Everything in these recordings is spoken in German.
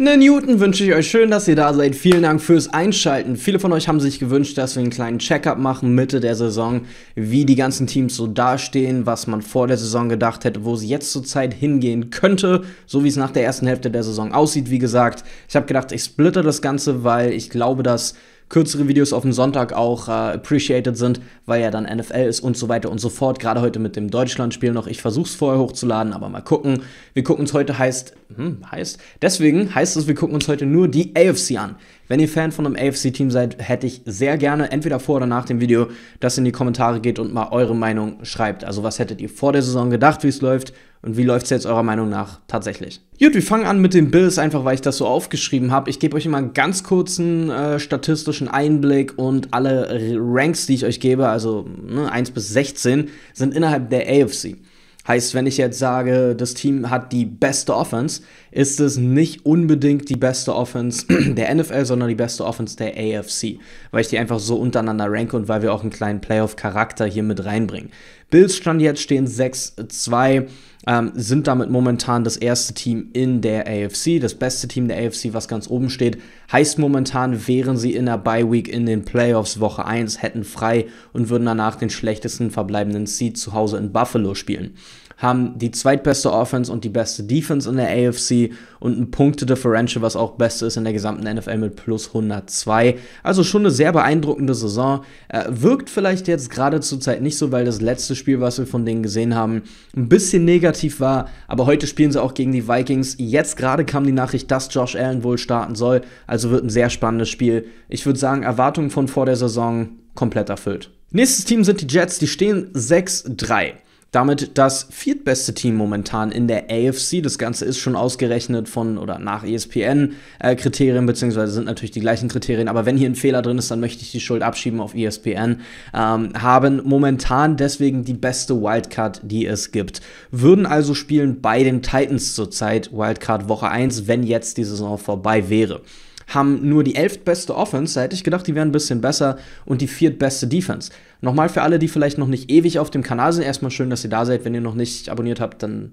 Ne Newton wünsche ich euch schön, dass ihr da seid. Vielen Dank fürs Einschalten. Viele von euch haben sich gewünscht, dass wir einen kleinen Checkup machen Mitte der Saison, wie die ganzen Teams so dastehen, was man vor der Saison gedacht hätte, wo sie jetzt zurzeit hingehen könnte, so wie es nach der ersten Hälfte der Saison aussieht. Wie gesagt, ich habe gedacht, ich splitte das Ganze, weil ich glaube, dass kürzere Videos auf dem Sonntag auch äh, appreciated sind, weil ja dann NFL ist und so weiter und so fort. Gerade heute mit dem Deutschlandspiel noch. Ich versuche es vorher hochzuladen, aber mal gucken. Wir gucken uns heute heißt, hm, heißt, deswegen heißt es, wir gucken uns heute nur die AFC an. Wenn ihr Fan von einem AFC-Team seid, hätte ich sehr gerne entweder vor oder nach dem Video, dass in die Kommentare geht und mal eure Meinung schreibt. Also was hättet ihr vor der Saison gedacht, wie es läuft und wie läuft es jetzt eurer Meinung nach tatsächlich? Gut, wir fangen an mit den Bills, einfach weil ich das so aufgeschrieben habe. Ich gebe euch immer einen ganz kurzen äh, statistischen Einblick und alle Ranks, die ich euch gebe, also ne, 1 bis 16, sind innerhalb der AFC. Heißt, wenn ich jetzt sage, das Team hat die beste Offense, ist es nicht unbedingt die beste Offense der NFL, sondern die beste Offense der AFC, weil ich die einfach so untereinander ranke und weil wir auch einen kleinen Playoff-Charakter hier mit reinbringen. Bills stand jetzt stehen 6-2. Ähm, sind damit momentan das erste Team in der AFC, das beste Team der AFC, was ganz oben steht. Heißt momentan, wären sie in der Bye Week in den Playoffs Woche 1, hätten frei und würden danach den schlechtesten verbleibenden Seed zu Hause in Buffalo spielen haben die zweitbeste Offense und die beste Defense in der AFC und ein Punkte-Differential, was auch beste ist in der gesamten NFL mit plus 102. Also schon eine sehr beeindruckende Saison. Äh, wirkt vielleicht jetzt gerade zur Zeit nicht so, weil das letzte Spiel, was wir von denen gesehen haben, ein bisschen negativ war. Aber heute spielen sie auch gegen die Vikings. Jetzt gerade kam die Nachricht, dass Josh Allen wohl starten soll. Also wird ein sehr spannendes Spiel. Ich würde sagen, Erwartungen von vor der Saison komplett erfüllt. Nächstes Team sind die Jets, die stehen 6-3 damit das viertbeste Team momentan in der AFC. Das Ganze ist schon ausgerechnet von oder nach ESPN-Kriterien, äh, beziehungsweise sind natürlich die gleichen Kriterien, aber wenn hier ein Fehler drin ist, dann möchte ich die Schuld abschieben auf ESPN. Ähm, haben momentan deswegen die beste Wildcard, die es gibt. Würden also spielen bei den Titans zurzeit Wildcard Woche 1, wenn jetzt die Saison vorbei wäre haben nur die elftbeste Offense. Da hätte ich gedacht, die wären ein bisschen besser und die viertbeste Defense. Nochmal für alle, die vielleicht noch nicht ewig auf dem Kanal sind, erstmal schön, dass ihr da seid. Wenn ihr noch nicht abonniert habt, dann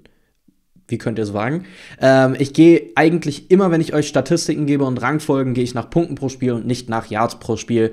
wie könnt ihr es wagen? Ähm, ich gehe eigentlich immer, wenn ich euch Statistiken gebe und Rangfolgen, gehe ich nach Punkten pro Spiel und nicht nach Yards pro Spiel.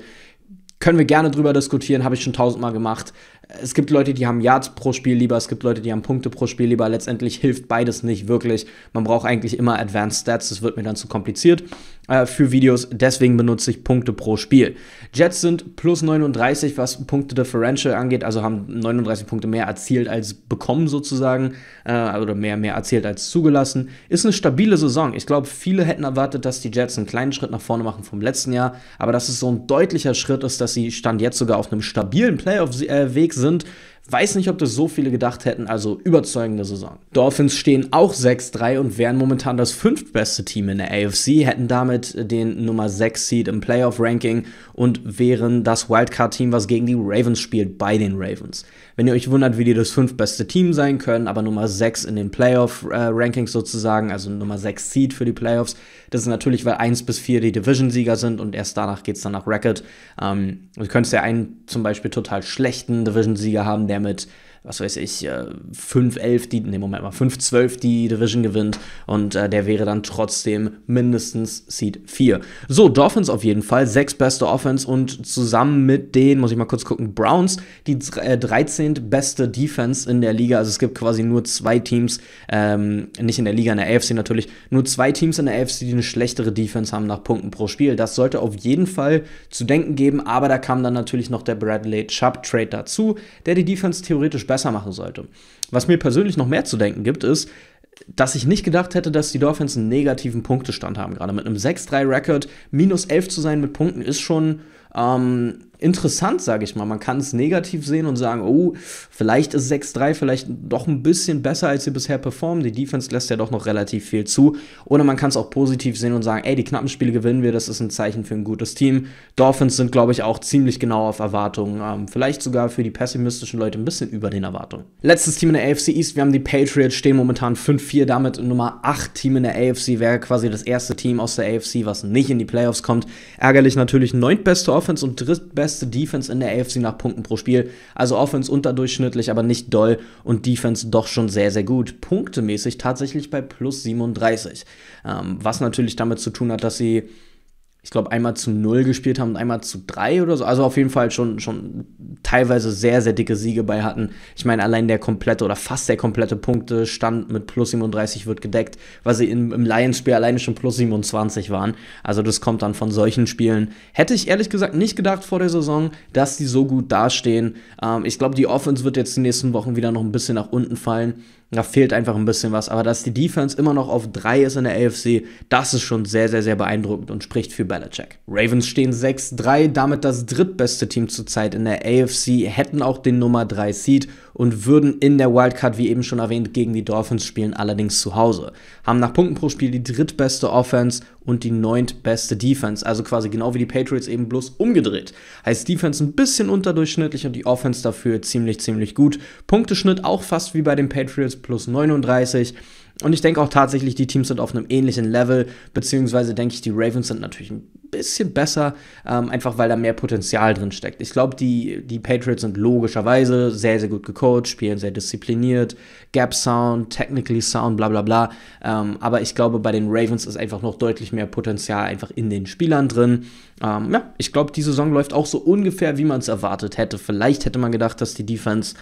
Können wir gerne drüber diskutieren, habe ich schon tausendmal gemacht es gibt Leute, die haben Yards pro Spiel lieber, es gibt Leute, die haben Punkte pro Spiel lieber. Letztendlich hilft beides nicht wirklich. Man braucht eigentlich immer Advanced Stats, das wird mir dann zu kompliziert äh, für Videos. Deswegen benutze ich Punkte pro Spiel. Jets sind plus 39, was Punkte Differential angeht, also haben 39 Punkte mehr erzielt als bekommen sozusagen, äh, oder mehr, mehr erzielt als zugelassen. Ist eine stabile Saison. Ich glaube, viele hätten erwartet, dass die Jets einen kleinen Schritt nach vorne machen vom letzten Jahr, aber dass es so ein deutlicher Schritt ist, dass sie Stand jetzt sogar auf einem stabilen Playoff-Weg äh, sind sind. Weiß nicht, ob das so viele gedacht hätten, also überzeugende Saison. Dolphins stehen auch 6-3 und wären momentan das fünftbeste Team in der AFC, hätten damit den Nummer 6 Seed im Playoff-Ranking und wären das Wildcard-Team, was gegen die Ravens spielt, bei den Ravens. Wenn ihr euch wundert, wie die das fünf beste Team sein können, aber Nummer 6 in den Playoff-Rankings äh, sozusagen, also Nummer 6 Seed für die Playoffs, das ist natürlich, weil 1 bis 4 die Division-Sieger sind und erst danach geht es dann nach Record. Ähm, du könntest ja einen zum Beispiel total schlechten Division-Sieger haben, der mit was weiß ich, 5-11, äh, die, nee, Moment mal, 5-12 die Division gewinnt und äh, der wäre dann trotzdem mindestens Seed 4. So, Dolphins auf jeden Fall, sechs beste Offense und zusammen mit den, muss ich mal kurz gucken, Browns, die äh, 13. beste Defense in der Liga. Also es gibt quasi nur zwei Teams, ähm, nicht in der Liga, in der AFC natürlich, nur zwei Teams in der AFC, die eine schlechtere Defense haben nach Punkten pro Spiel. Das sollte auf jeden Fall zu denken geben, aber da kam dann natürlich noch der Bradley Chubb Trade dazu, der die Defense theoretisch besser besser machen sollte. Was mir persönlich noch mehr zu denken gibt, ist, dass ich nicht gedacht hätte, dass die Dolphins einen negativen Punktestand haben. Gerade mit einem 6-3-Record, minus 11 zu sein mit Punkten, ist schon ähm, interessant, sage ich mal. Man kann es negativ sehen und sagen, oh, vielleicht ist 6-3 vielleicht doch ein bisschen besser, als sie bisher performen. Die Defense lässt ja doch noch relativ viel zu. Oder man kann es auch positiv sehen und sagen, ey, die knappen Spiele gewinnen wir, das ist ein Zeichen für ein gutes Team. Dolphins sind, glaube ich, auch ziemlich genau auf Erwartungen. Ähm, vielleicht sogar für die pessimistischen Leute ein bisschen über den Erwartungen. Letztes Team in der AFC East, wir haben die Patriots, stehen momentan 5-4, damit Nummer 8 Team in der AFC, wäre quasi das erste Team aus der AFC, was nicht in die Playoffs kommt. Ärgerlich natürlich neuntbeste Offense und drittbeste beste Defense in der AFC nach Punkten pro Spiel. Also Offense unterdurchschnittlich, aber nicht doll und Defense doch schon sehr, sehr gut. Punktemäßig tatsächlich bei plus 37. Ähm, was natürlich damit zu tun hat, dass sie ich glaube, einmal zu null gespielt haben und einmal zu drei oder so. Also auf jeden Fall schon, schon teilweise sehr, sehr dicke Siege bei hatten. Ich meine, allein der komplette oder fast der komplette Punktestand mit plus 37 wird gedeckt, weil sie im, im Lions-Spiel alleine schon plus 27 waren. Also das kommt dann von solchen Spielen. Hätte ich ehrlich gesagt nicht gedacht vor der Saison, dass die so gut dastehen. Ähm, ich glaube, die Offense wird jetzt die nächsten Wochen wieder noch ein bisschen nach unten fallen. Da fehlt einfach ein bisschen was. Aber dass die Defense immer noch auf 3 ist in der AFC, das ist schon sehr, sehr, sehr beeindruckend und spricht für Belichick. Ravens stehen 6-3, damit das drittbeste Team zurzeit in der AFC, hätten auch den Nummer 3 Seed und würden in der Wildcard, wie eben schon erwähnt, gegen die Dolphins spielen, allerdings zu Hause. Haben nach Punkten pro Spiel die drittbeste Offense und die neuntbeste Defense. Also quasi genau wie die Patriots eben bloß umgedreht. Heißt Defense ein bisschen unterdurchschnittlich und die Offense dafür ziemlich, ziemlich gut. Punkteschnitt auch fast wie bei den Patriots plus 39. Und ich denke auch tatsächlich, die Teams sind auf einem ähnlichen Level, beziehungsweise denke ich, die Ravens sind natürlich ein bisschen besser, ähm, einfach weil da mehr Potenzial drin steckt. Ich glaube, die, die Patriots sind logischerweise sehr, sehr gut gecoacht, spielen sehr diszipliniert, Gap Sound, Technically Sound, bla bla bla. Ähm, aber ich glaube, bei den Ravens ist einfach noch deutlich mehr Potenzial einfach in den Spielern drin. Ähm, ja, ich glaube, die Saison läuft auch so ungefähr, wie man es erwartet hätte. Vielleicht hätte man gedacht, dass die Defense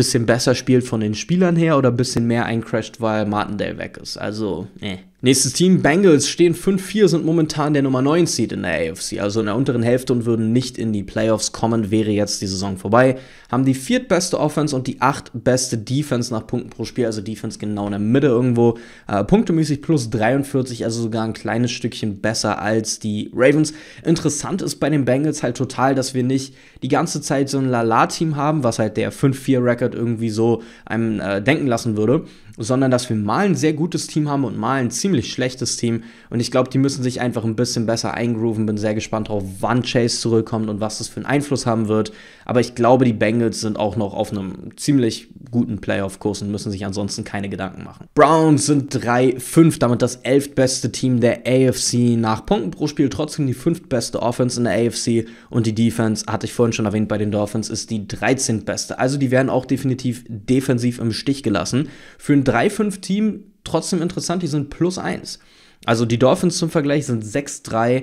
bisschen besser spielt von den Spielern her oder ein bisschen mehr eincrasht, weil Martindale weg ist. Also, eh. Nächstes Team, Bengals, stehen 5-4, sind momentan der Nummer 9 Seed in der AFC, also in der unteren Hälfte und würden nicht in die Playoffs kommen, wäre jetzt die Saison vorbei. Haben die viertbeste Offense und die achtbeste Defense nach Punkten pro Spiel, also Defense genau in der Mitte irgendwo. Äh, punktemäßig plus 43, also sogar ein kleines Stückchen besser als die Ravens. Interessant ist bei den Bengals halt total, dass wir nicht die ganze Zeit so ein Lala-Team haben, was halt der 5-4-Record irgendwie so einem äh, denken lassen würde, sondern dass wir mal ein sehr gutes Team haben und mal ein ziemlich ziemlich schlechtes Team und ich glaube, die müssen sich einfach ein bisschen besser eingrooven. Bin sehr gespannt darauf, wann Chase zurückkommt und was das für einen Einfluss haben wird. Aber ich glaube, die Bengals sind auch noch auf einem ziemlich guten Playoff-Kurs und müssen sich ansonsten keine Gedanken machen. Browns sind 3-5, damit das elftbeste Team der AFC nach Punkten pro Spiel, trotzdem die fünftbeste Offense in der AFC und die Defense, hatte ich vorhin schon erwähnt, bei den Dolphins ist die 13. beste. Also die werden auch definitiv defensiv im Stich gelassen. Für ein 3-5-Team trotzdem interessant, die sind plus 1. Also die Dolphins zum Vergleich sind 6-3, äh,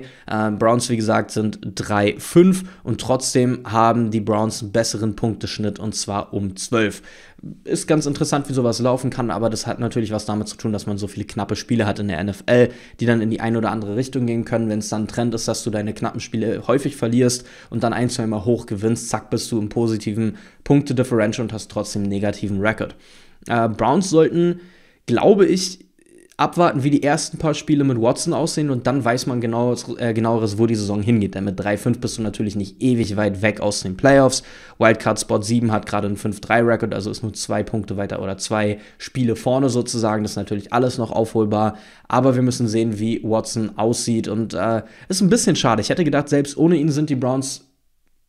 Browns wie gesagt sind 3-5 und trotzdem haben die Browns einen besseren Punkteschnitt und zwar um 12. Ist ganz interessant, wie sowas laufen kann, aber das hat natürlich was damit zu tun, dass man so viele knappe Spiele hat in der NFL, die dann in die eine oder andere Richtung gehen können. Wenn es dann ein Trend ist, dass du deine knappen Spiele häufig verlierst und dann ein, zwei Mal hoch gewinnst, zack, bist du im positiven Punktedifferential und hast trotzdem einen negativen Record. Äh, Browns sollten glaube ich, abwarten, wie die ersten paar Spiele mit Watson aussehen und dann weiß man genaueres, äh, genaueres wo die Saison hingeht. Denn mit 3-5 bist du natürlich nicht ewig weit weg aus den Playoffs. Wildcard Spot 7 hat gerade einen 5-3-Record, also ist nur zwei Punkte weiter oder zwei Spiele vorne sozusagen. Das ist natürlich alles noch aufholbar. Aber wir müssen sehen, wie Watson aussieht und äh, ist ein bisschen schade. Ich hätte gedacht, selbst ohne ihn sind die Browns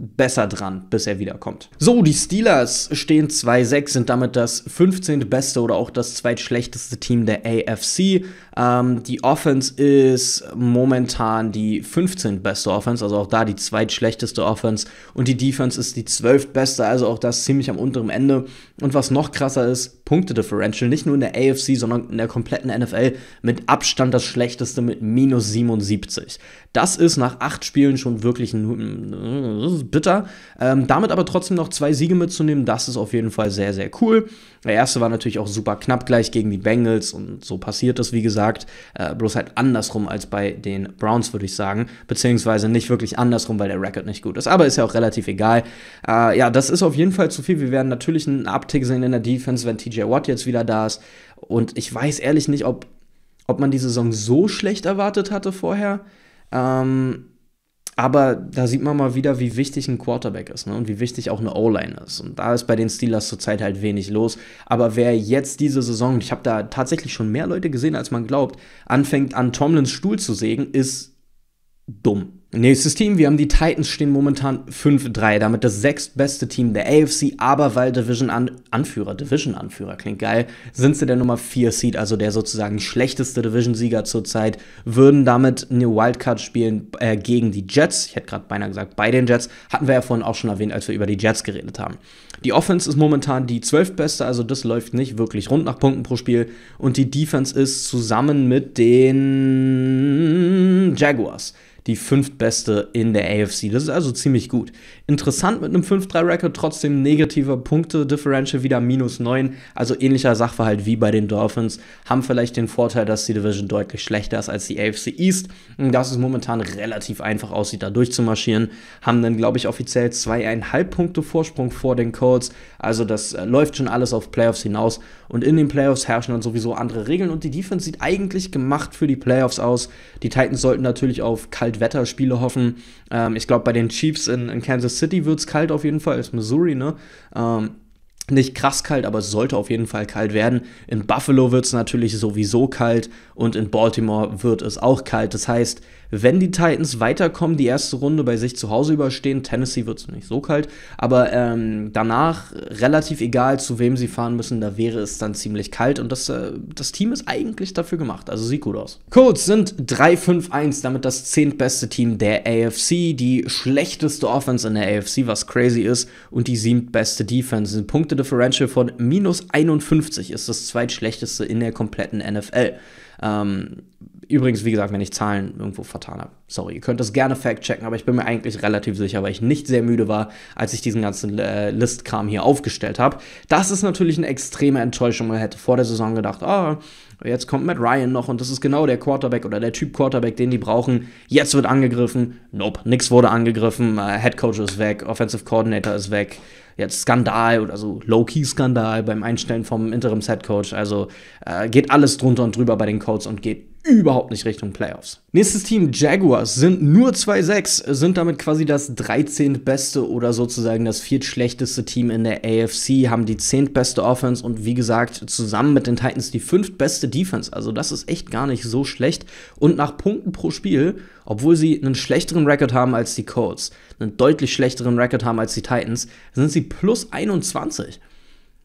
besser dran, bis er wiederkommt. So, die Steelers stehen 2-6, sind damit das 15. beste oder auch das zweitschlechteste Team der AFC. Ähm, die Offense ist momentan die 15. beste Offense, also auch da die zweitschlechteste Offense. Und die Defense ist die 12. beste, also auch das ziemlich am unteren Ende. Und was noch krasser ist, Punkte-Differential, nicht nur in der AFC, sondern in der kompletten NFL mit Abstand das schlechteste mit minus 77. Das ist nach acht Spielen schon wirklich ein bitter. Ähm, damit aber trotzdem noch zwei Siege mitzunehmen, das ist auf jeden Fall sehr, sehr cool. Der erste war natürlich auch super knapp gleich gegen die Bengals und so passiert das, wie gesagt. Äh, bloß halt andersrum als bei den Browns, würde ich sagen. Beziehungsweise nicht wirklich andersrum, weil der Record nicht gut ist. Aber ist ja auch relativ egal. Äh, ja, das ist auf jeden Fall zu viel. Wir werden natürlich einen Uptick sehen in der Defense, wenn TJ Watt jetzt wieder da ist. Und ich weiß ehrlich nicht, ob, ob man die Saison so schlecht erwartet hatte vorher. Ähm, aber da sieht man mal wieder, wie wichtig ein Quarterback ist ne? und wie wichtig auch eine O-Line ist. Und da ist bei den Steelers zurzeit halt wenig los. Aber wer jetzt diese Saison, ich habe da tatsächlich schon mehr Leute gesehen, als man glaubt, anfängt an Tomlins Stuhl zu sägen, ist dumm. Nächstes Team, wir haben die Titans stehen momentan 5-3, damit das sechstbeste Team der AFC, aber weil Division An Anführer, Division Anführer klingt geil, sind sie der Nummer 4 Seed, also der sozusagen schlechteste Division Sieger zurzeit, würden damit eine Wildcard spielen äh, gegen die Jets. Ich hätte gerade beinahe gesagt, bei den Jets hatten wir ja vorhin auch schon erwähnt, als wir über die Jets geredet haben. Die Offense ist momentan die zwölftbeste, also das läuft nicht wirklich rund nach Punkten pro Spiel und die Defense ist zusammen mit den Jaguars die fünftbeste in der AFC. Das ist also ziemlich gut. Interessant mit einem 5-3-Record, trotzdem negativer Punkte-Differential wieder minus 9. Also ähnlicher Sachverhalt wie bei den Dolphins. Haben vielleicht den Vorteil, dass die Division deutlich schlechter ist als die AFC East. Und dass es momentan relativ einfach aussieht, da durchzumarschieren. Haben dann, glaube ich, offiziell zweieinhalb Punkte Vorsprung vor den Colts. Also das äh, läuft schon alles auf Playoffs hinaus. Und in den Playoffs herrschen dann sowieso andere Regeln. Und die Defense sieht eigentlich gemacht für die Playoffs aus. Die Titans sollten natürlich auf kalt Kaltwetterspiele hoffen. Ähm, ich glaube, bei den Chiefs in, in Kansas City wird es kalt auf jeden Fall, ist Missouri, ne? Ähm, nicht krass kalt, aber es sollte auf jeden Fall kalt werden. In Buffalo wird es natürlich sowieso kalt und in Baltimore wird es auch kalt. Das heißt, wenn die Titans weiterkommen, die erste Runde bei sich zu Hause überstehen, Tennessee wird es nicht so kalt, aber ähm, danach relativ egal, zu wem sie fahren müssen, da wäre es dann ziemlich kalt und das, äh, das Team ist eigentlich dafür gemacht. Also sieht gut aus. Colts sind 3-5-1, damit das zehntbeste Team der AFC, die schlechteste Offense in der AFC, was crazy ist, und die siebtbeste Defense. Punkte Differential von minus 51 ist das zweitschlechteste in der kompletten NFL. Ähm, übrigens, wie gesagt, wenn ich Zahlen irgendwo vertan habe. Sorry, ihr könnt das gerne fact-checken, aber ich bin mir eigentlich relativ sicher, weil ich nicht sehr müde war, als ich diesen ganzen äh, Listkram hier aufgestellt habe. Das ist natürlich eine extreme Enttäuschung. Man hätte vor der Saison gedacht, ah, jetzt kommt Matt Ryan noch und das ist genau der Quarterback oder der Typ Quarterback, den die brauchen. Jetzt wird angegriffen. Nope, nix wurde angegriffen. Äh, Head Coach ist weg, Offensive Coordinator ist weg jetzt Skandal oder so Low-Key-Skandal beim Einstellen vom Interim-Set-Coach. Also äh, geht alles drunter und drüber bei den Colts und geht überhaupt nicht Richtung Playoffs. Nächstes Team, Jaguars, sind nur 2-6, sind damit quasi das 13. beste oder sozusagen das viertschlechteste Team in der AFC, haben die 10. beste Offense und wie gesagt, zusammen mit den Titans die 5. beste Defense. Also das ist echt gar nicht so schlecht. Und nach Punkten pro Spiel, obwohl sie einen schlechteren Rekord haben als die Colts, einen deutlich schlechteren Rekord haben als die Titans, sind sie plus 21.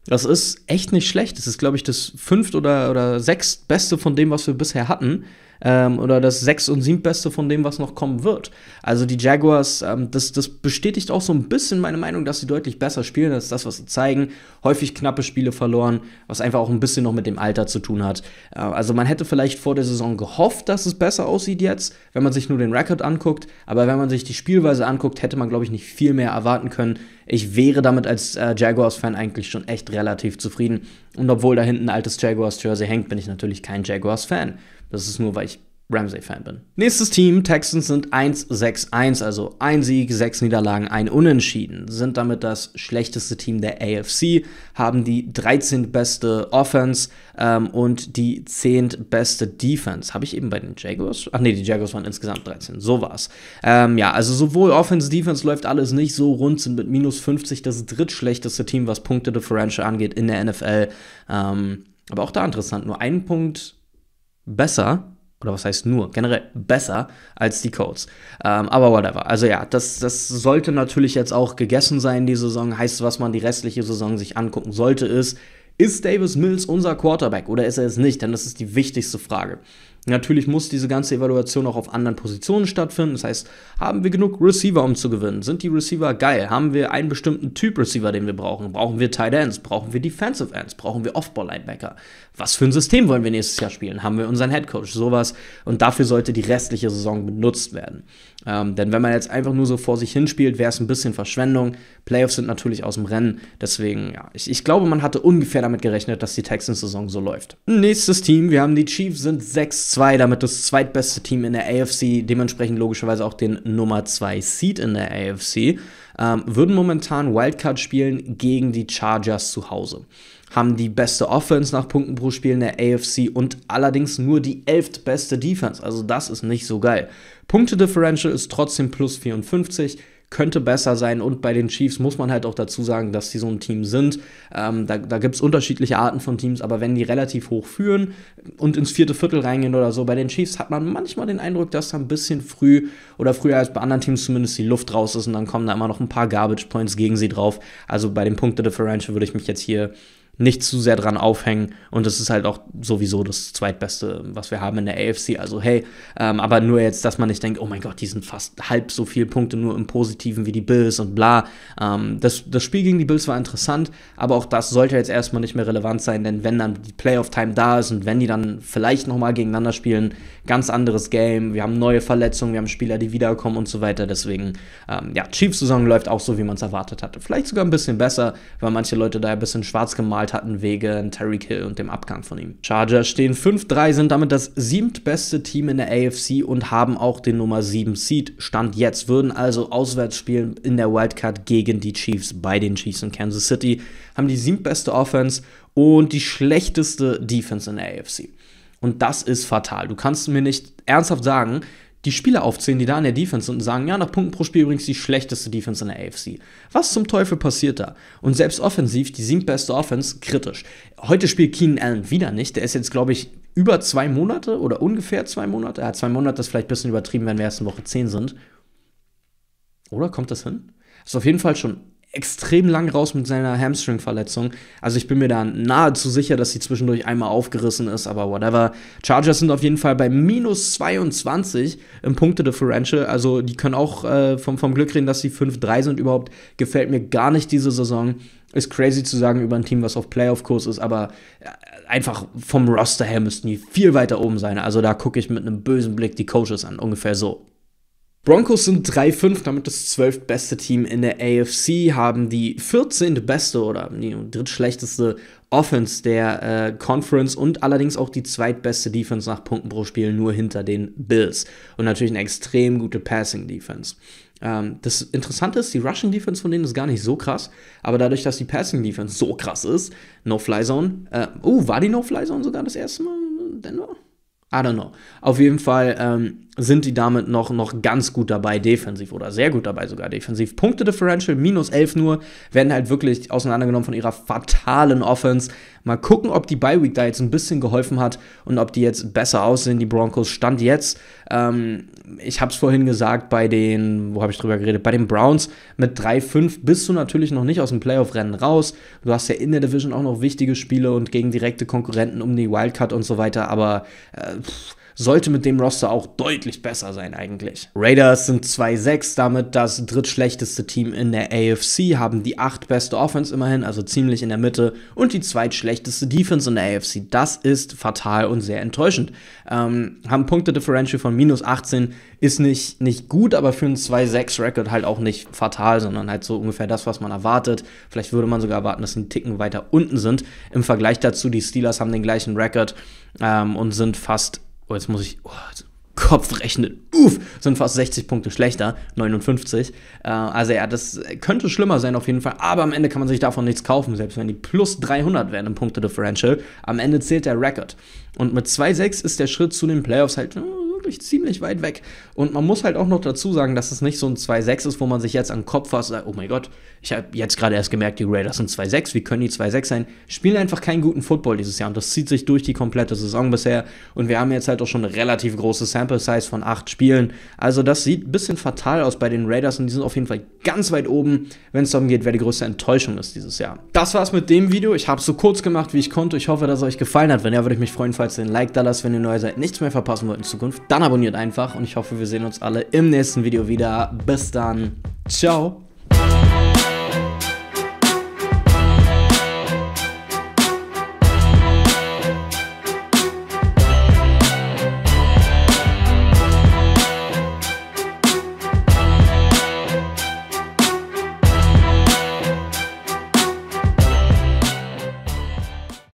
Das ist echt nicht schlecht. Das ist, glaube ich, das fünft oder, oder sechst Beste von dem, was wir bisher hatten ähm, oder das sechs- und siebenbeste von dem, was noch kommen wird. Also die Jaguars, ähm, das, das bestätigt auch so ein bisschen meine Meinung, dass sie deutlich besser spielen als das, was sie zeigen. Häufig knappe Spiele verloren, was einfach auch ein bisschen noch mit dem Alter zu tun hat. Äh, also man hätte vielleicht vor der Saison gehofft, dass es besser aussieht jetzt, wenn man sich nur den Rekord anguckt. Aber wenn man sich die Spielweise anguckt, hätte man, glaube ich, nicht viel mehr erwarten können. Ich wäre damit als äh, Jaguars-Fan eigentlich schon echt relativ zufrieden. Und obwohl da hinten ein altes Jaguars-Jersey hängt, bin ich natürlich kein Jaguars-Fan. Das ist nur, weil ich Ramsey-Fan bin. Nächstes Team, Texans sind 1-6-1, also ein Sieg, sechs Niederlagen, ein Unentschieden. Sind damit das schlechteste Team der AFC, haben die 13. beste Offense ähm, und die 10. beste Defense. Habe ich eben bei den Jaguars? Ach nee, die Jaguars waren insgesamt 13. So war's. Ähm, ja, also sowohl Offense, Defense läuft alles nicht so rund, sind mit minus 50 das drittschlechteste Team, was Punkte Differential angeht in der NFL. Ähm, aber auch da interessant, nur ein Punkt besser, oder was heißt nur, generell besser als die Colts. Ähm, aber whatever. Also ja, das, das sollte natürlich jetzt auch gegessen sein, die Saison. Heißt, was man die restliche Saison sich angucken sollte, ist, ist Davis Mills unser Quarterback oder ist er es nicht? Denn das ist die wichtigste Frage. Natürlich muss diese ganze Evaluation auch auf anderen Positionen stattfinden. Das heißt, haben wir genug Receiver, um zu gewinnen? Sind die Receiver geil? Haben wir einen bestimmten Typ Receiver, den wir brauchen? Brauchen wir Tight Ends? Brauchen wir Defensive Ends? Brauchen wir Off-Ball-Linebacker? Was für ein System wollen wir nächstes Jahr spielen? Haben wir unseren Headcoach? Sowas. Und dafür sollte die restliche Saison benutzt werden. Ähm, denn wenn man jetzt einfach nur so vor sich hinspielt, wäre es ein bisschen Verschwendung. Playoffs sind natürlich aus dem Rennen. Deswegen, ja, ich, ich glaube, man hatte ungefähr damit gerechnet, dass die Texans-Saison so läuft. Nächstes Team, wir haben die Chiefs, sind 6-2, damit das zweitbeste Team in der AFC, dementsprechend logischerweise auch den Nummer 2 Seed in der AFC, ähm, würden momentan Wildcard spielen gegen die Chargers zu Hause haben die beste Offense nach Punkten pro Spiel in der AFC und allerdings nur die elftbeste Defense. Also das ist nicht so geil. Punkte-Differential ist trotzdem plus 54 könnte besser sein. Und bei den Chiefs muss man halt auch dazu sagen, dass sie so ein Team sind. Ähm, da da gibt es unterschiedliche Arten von Teams, aber wenn die relativ hoch führen und ins vierte Viertel reingehen oder so, bei den Chiefs hat man manchmal den Eindruck, dass da ein bisschen früh oder früher als bei anderen Teams zumindest die Luft raus ist und dann kommen da immer noch ein paar Garbage Points gegen sie drauf. Also bei dem Punkte-Differential würde ich mich jetzt hier nicht zu sehr dran aufhängen. Und das ist halt auch sowieso das Zweitbeste, was wir haben in der AFC. Also hey, ähm, aber nur jetzt, dass man nicht denkt, oh mein Gott, die sind fast halb so viele Punkte nur im Positiven wie die Bills und bla. Ähm, das, das Spiel gegen die Bills war interessant, aber auch das sollte jetzt erstmal nicht mehr relevant sein, denn wenn dann die Playoff-Time da ist und wenn die dann vielleicht nochmal gegeneinander spielen, ganz anderes Game. Wir haben neue Verletzungen, wir haben Spieler, die wiederkommen und so weiter. Deswegen, ähm, ja, Chiefs-Saison läuft auch so, wie man es erwartet hatte. Vielleicht sogar ein bisschen besser, weil manche Leute da ein bisschen schwarz gemalt bezahlt hatten wegen Terry Kill und dem Abgang von ihm. Chargers stehen 5-3, sind damit das siebtbeste Team in der AFC und haben auch den Nummer 7 Seed. Stand jetzt würden also auswärts spielen in der Wildcard gegen die Chiefs bei den Chiefs in Kansas City, haben die siebtbeste Offense und die schlechteste Defense in der AFC. Und das ist fatal. Du kannst mir nicht ernsthaft sagen, die Spieler aufzählen, die da in der Defense sind und sagen, ja, nach Punkten pro Spiel übrigens die schlechteste Defense in der AFC. Was zum Teufel passiert da? Und selbst offensiv, die siebtbeste Offense, kritisch. Heute spielt Keenan Allen wieder nicht. Der ist jetzt, glaube ich, über zwei Monate oder ungefähr zwei Monate. Ja, zwei Monate ist vielleicht ein bisschen übertrieben, wenn wir erst in Woche 10 sind. Oder kommt das hin? Ist auf jeden Fall schon extrem lang raus mit seiner Hamstring-Verletzung. Also ich bin mir da nahezu sicher, dass sie zwischendurch einmal aufgerissen ist, aber whatever. Chargers sind auf jeden Fall bei minus 22 im Punkte-Differential. Also die können auch äh, vom, vom Glück reden, dass sie 5-3 sind überhaupt. Gefällt mir gar nicht diese Saison. Ist crazy zu sagen über ein Team, was auf Playoff-Kurs ist, aber äh, einfach vom Roster her müssten die viel weiter oben sein. Also da gucke ich mit einem bösen Blick die Coaches an, ungefähr so. Broncos sind 3-5, damit das 12. beste Team in der AFC, haben die 14. beste oder die drittschlechteste Offense der äh, Conference und allerdings auch die zweitbeste Defense nach Punkten pro Spiel, nur hinter den Bills. Und natürlich eine extrem gute Passing-Defense. Ähm, das Interessante ist, die Rushing-Defense von denen ist gar nicht so krass, aber dadurch, dass die Passing-Defense so krass ist, No-Fly-Zone, äh, oh, war die No-Fly-Zone sogar das erste Mal in Denver? I don't know. Auf jeden Fall ähm, sind die damit noch, noch ganz gut dabei defensiv oder sehr gut dabei sogar defensiv. Punkte Differential minus 11 nur, werden halt wirklich auseinandergenommen von ihrer fatalen Offense. Mal gucken, ob die Bye Week da jetzt ein bisschen geholfen hat und ob die jetzt besser aussehen. Die Broncos stand jetzt. Ähm, ich habe es vorhin gesagt bei den, wo habe ich drüber geredet? Bei den Browns mit 3-5 bist du natürlich noch nicht aus dem Playoff-Rennen raus. Du hast ja in der Division auch noch wichtige Spiele und gegen direkte Konkurrenten um die Wildcard und so weiter. Aber äh, pff, sollte mit dem Roster auch deutlich besser sein eigentlich. Raiders sind 2-6, damit das drittschlechteste Team in der AFC, haben die acht beste Offense immerhin, also ziemlich in der Mitte, und die zweitschlechteste Defense in der AFC. Das ist fatal und sehr enttäuschend. Ähm, haben Punkte-Differential von minus 18, ist nicht, nicht gut, aber für einen 2-6-Record halt auch nicht fatal, sondern halt so ungefähr das, was man erwartet. Vielleicht würde man sogar erwarten, dass sie einen Ticken weiter unten sind. Im Vergleich dazu, die Steelers haben den gleichen Record ähm, und sind fast oh, jetzt muss ich, oh, Kopf rechnen, uff, sind fast 60 Punkte schlechter, 59. Äh, also ja, das könnte schlimmer sein auf jeden Fall, aber am Ende kann man sich davon nichts kaufen, selbst wenn die plus 300 werden im Punkte-Differential. Am Ende zählt der Record. Und mit 2-6 ist der Schritt zu den Playoffs halt hm, wirklich ziemlich weit weg. Und man muss halt auch noch dazu sagen, dass es nicht so ein 2-6 ist, wo man sich jetzt an den Kopf fasst sagt, oh mein Gott, ich habe jetzt gerade erst gemerkt, die Raiders sind 2-6, wie können die 2-6 sein? Spielen einfach keinen guten Football dieses Jahr und das zieht sich durch die komplette Saison bisher. Und wir haben jetzt halt auch schon eine relativ große Sample-Size von 8 Spielen. Also das sieht ein bisschen fatal aus bei den Raiders und die sind auf jeden Fall ganz weit oben, wenn es darum geht, wer die größte Enttäuschung ist dieses Jahr. Das war's mit dem Video. Ich habe es so kurz gemacht, wie ich konnte. Ich hoffe, dass es euch gefallen hat. Wenn ja, würde ich mich freuen, falls ihr ein Like da lasst, wenn ihr neu seid, nichts mehr verpassen wollt in Zukunft dann abonniert einfach und ich hoffe, wir sehen uns alle im nächsten Video wieder. Bis dann. Ciao.